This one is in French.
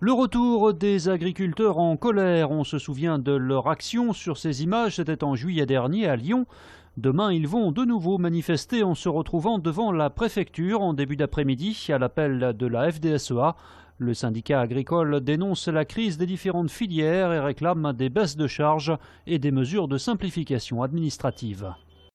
Le retour des agriculteurs en colère, on se souvient de leur action sur ces images, c'était en juillet dernier à Lyon. Demain, ils vont de nouveau manifester en se retrouvant devant la préfecture en début d'après-midi à l'appel de la FDSEA. Le syndicat agricole dénonce la crise des différentes filières et réclame des baisses de charges et des mesures de simplification administrative.